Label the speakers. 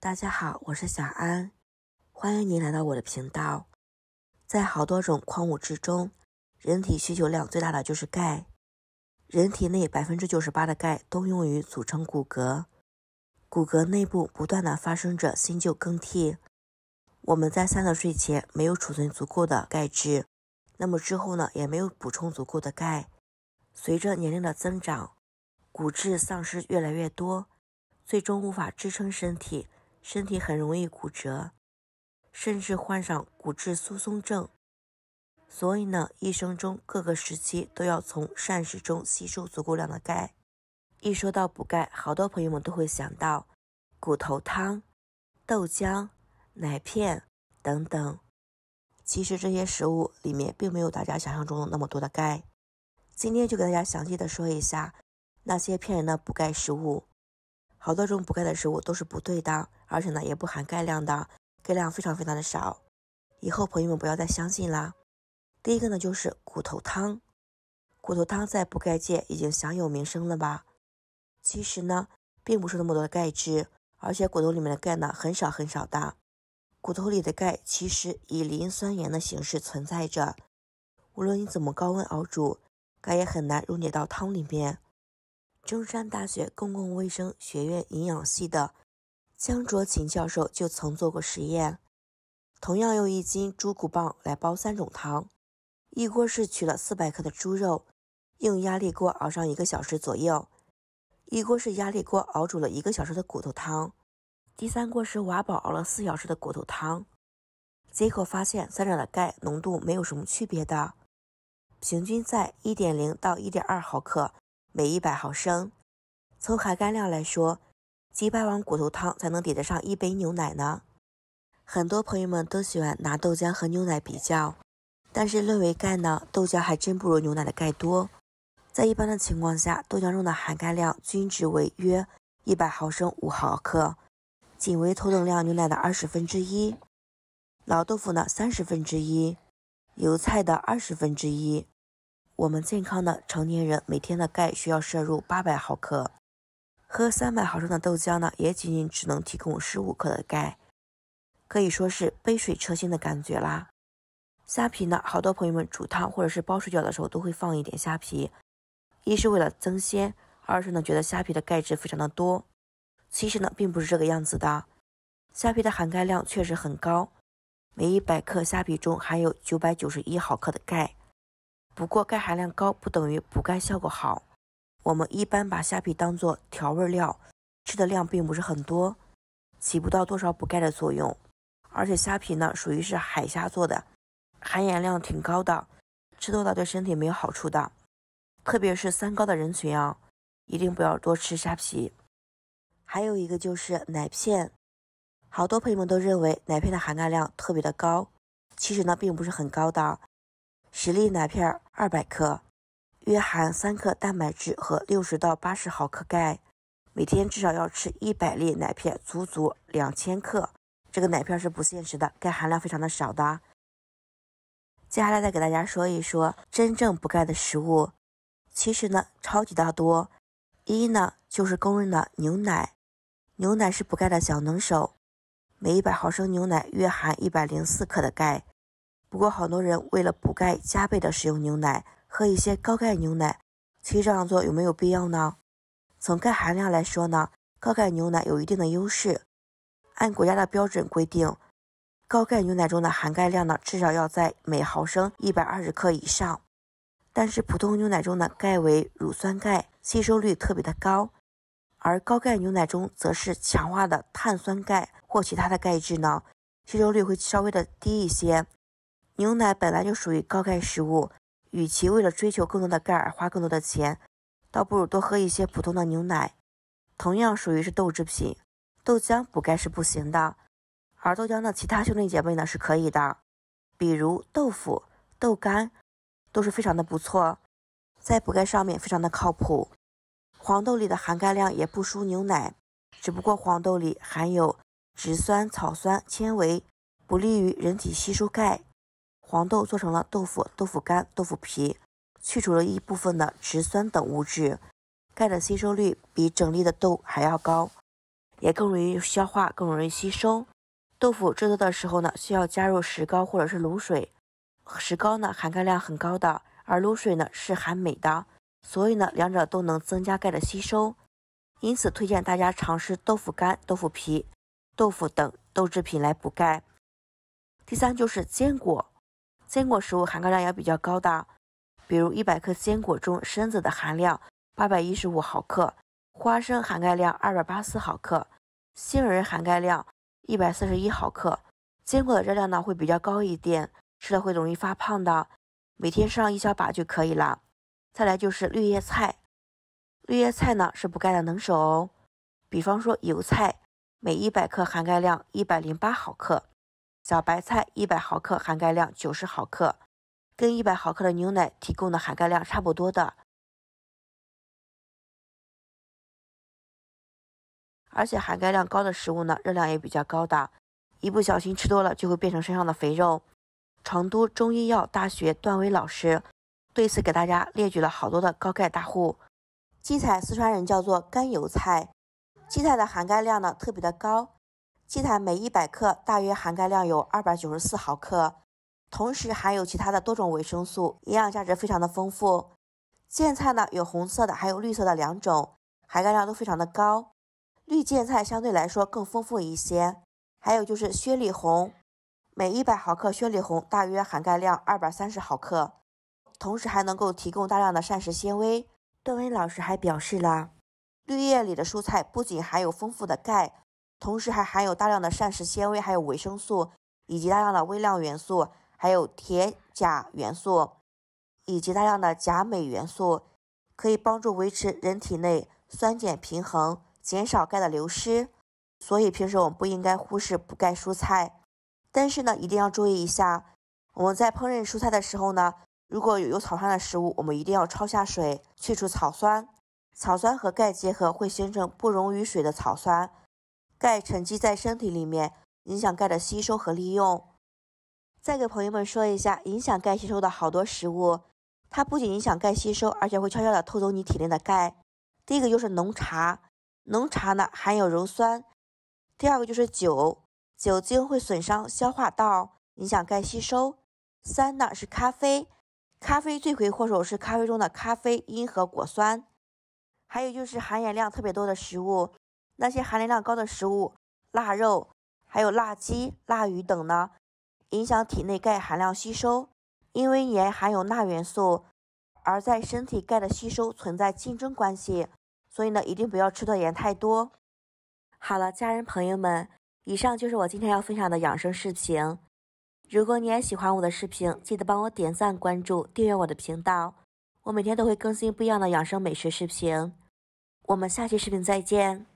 Speaker 1: 大家好，我是小安，欢迎您来到我的频道。在好多种矿物质中，人体需求量最大的就是钙。人体内百分之九十八的钙都用于组成骨骼，骨骼内部不断的发生着新旧更替。我们在三十岁前没有储存足够的钙质，那么之后呢，也没有补充足够的钙。随着年龄的增长，骨质丧失越来越多，最终无法支撑身体。身体很容易骨折，甚至患上骨质疏松症。所以呢，一生中各个时期都要从膳食中吸收足够量的钙。一说到补钙，好多朋友们都会想到骨头汤、豆浆、奶片等等。其实这些食物里面并没有大家想象中的那么多的钙。今天就给大家详细的说一下那些骗人的补钙食物。好多种补钙的食物都是不对的，而且呢也不含钙量的，钙量非常非常的少。以后朋友们不要再相信啦。第一个呢就是骨头汤，骨头汤在补钙界已经享有名声了吧？其实呢并不是那么多的钙质，而且骨头里面的钙呢很少很少的。骨头里的钙其实以磷酸盐的形式存在着，无论你怎么高温熬煮，钙也很难溶解到汤里面。中山大学公共卫生学院营养系的江卓琴教授就曾做过实验，同样用一斤猪骨棒来煲三种汤，一锅是取了四百克的猪肉，用压力锅熬上一个小时左右；一锅是压力锅熬煮了一个小时的骨头汤；第三锅是瓦煲熬了四小时的骨头汤。结果发现，三者的钙浓度没有什么区别的，平均在一点零到一点二毫克。每一百毫升，从含钙量来说，几百碗骨头汤才能抵得上一杯牛奶呢？很多朋友们都喜欢拿豆浆和牛奶比较，但是论为钙呢，豆浆还真不如牛奶的钙多。在一般的情况下，豆浆中的含钙量均值为约一百毫升五毫克，仅为同等量牛奶的二十分之一，老豆腐呢三十分之一，油菜的二十分之一。我们健康的成年人每天的钙需要摄入八百毫克，喝三百毫升的豆浆呢，也仅仅只能提供十五克的钙，可以说是杯水车薪的感觉啦。虾皮呢，好多朋友们煮汤或者是包水饺的时候都会放一点虾皮，一是为了增鲜，二是呢觉得虾皮的钙质非常的多。其实呢并不是这个样子的，虾皮的含钙量确实很高，每一百克虾皮中含有九百九十一毫克的钙。不过钙含量高不等于补钙效果好，我们一般把虾皮当做调味料，吃的量并不是很多，起不到多少补钙的作用。而且虾皮呢属于是海虾做的，含盐量挺高的，吃多了对身体没有好处的，特别是三高的人群啊，一定不要多吃虾皮。还有一个就是奶片，好多朋友们都认为奶片的含钙量特别的高，其实呢并不是很高的。十粒奶片二百克，约含三克蛋白质和六十到八十毫克钙。每天至少要吃一百粒奶片，足足两千克。这个奶片是不现实的，钙含量非常的少的。接下来再给大家说一说真正补钙的食物。其实呢，超级大多。一呢，就是公认的牛奶。牛奶是补钙的小能手，每一百毫升牛奶约含一百零四克的钙。不过，好多人为了补钙，加倍的使用牛奶，喝一些高钙牛奶。其实这样做有没有必要呢？从钙含量来说呢，高钙牛奶有一定的优势。按国家的标准规定，高钙牛奶中的含钙量呢，至少要在每毫升一百二十克以上。但是普通牛奶中的钙为乳酸钙，吸收率特别的高，而高钙牛奶中则是强化的碳酸钙或其他的钙质呢，吸收率会稍微的低一些。牛奶本来就属于高钙食物，与其为了追求更多的钙而花更多的钱，倒不如多喝一些普通的牛奶。同样属于是豆制品，豆浆补钙是不行的，而豆浆的其他兄弟姐妹呢是可以的，比如豆腐、豆干都是非常的不错，在补钙上面非常的靠谱。黄豆里的含钙量也不输牛奶，只不过黄豆里含有植酸、草酸、纤维，不利于人体吸收钙。黄豆做成了豆腐、豆腐干、豆腐皮，去除了一部分的植酸等物质，钙的吸收率比整粒的豆还要高，也更容易消化，更容易吸收。豆腐制作的时候呢，需要加入石膏或者是卤水，石膏呢含钙量很高的，而卤水呢是含镁的，所以呢两者都能增加钙的吸收，因此推荐大家尝试豆腐干、豆腐皮、豆腐等豆制品来补钙。第三就是坚果。坚果食物含钙量也比较高，的，比如一百克坚果中，榛子的含量八百一十五毫克，花生含钙量二百八四毫克，杏仁含钙量一百四十一毫克。坚果的热量呢会比较高一点，吃了会容易发胖的，每天吃上一小把就可以了。再来就是绿叶菜，绿叶菜呢是补钙的能手，哦，比方说油菜，每一百克含钙量一百零八毫克。小白菜一百毫克含钙量九十毫克，跟一百毫克的牛奶提供的含钙量差不多的。而且含钙量高的食物呢，热量也比较高的，一不小心吃多了就会变成身上的肥肉。成都中医药大学段威老师对此给大家列举了好多的高钙大户，荠菜四川人叫做甘油菜，荠菜的含钙量呢特别的高。荠菜每一百克大约含钙量有二百九十四毫克，同时含有其他的多种维生素，营养价值非常的丰富。苋菜呢有红色的，还有绿色的两种，含钙量都非常的高，绿苋菜相对来说更丰富一些。还有就是薛里红，每一百毫克薛里红大约含钙量二百三十毫克，同时还能够提供大量的膳食纤维。段文老师还表示啦，绿叶里的蔬菜不仅含有丰富的钙。同时还含有大量的膳食纤维，还有维生素，以及大量的微量元素，还有铁钾元素，以及大量的钾镁元素，可以帮助维持人体内酸碱平衡，减少钙的流失。所以平时我们不应该忽视补钙蔬菜。但是呢，一定要注意一下，我们在烹饪蔬菜的时候呢，如果有有草酸的食物，我们一定要焯下水，去除草酸。草酸和钙结合会形成不溶于水的草酸。钙沉积在身体里面，影响钙的吸收和利用。再给朋友们说一下，影响钙吸收的好多食物，它不仅影响钙吸收，而且会悄悄的偷走你体内的钙。第一个就是浓茶，浓茶呢含有鞣酸；第二个就是酒，酒精会损伤消化道，影响钙吸收。三呢是咖啡，咖啡罪魁祸首是咖啡中的咖啡因和果酸。还有就是含盐量特别多的食物。那些含磷量高的食物，腊肉、还有腊鸡、腊鱼等呢，影响体内钙含量吸收，因为盐含有钠元素，而在身体钙的吸收存在竞争关系，所以呢，一定不要吃的盐太多。好了，家人朋友们，以上就是我今天要分享的养生视频。如果你也喜欢我的视频，记得帮我点赞、关注、订阅我的频道，我每天都会更新不一样的养生美食视频。我们下期视频再见。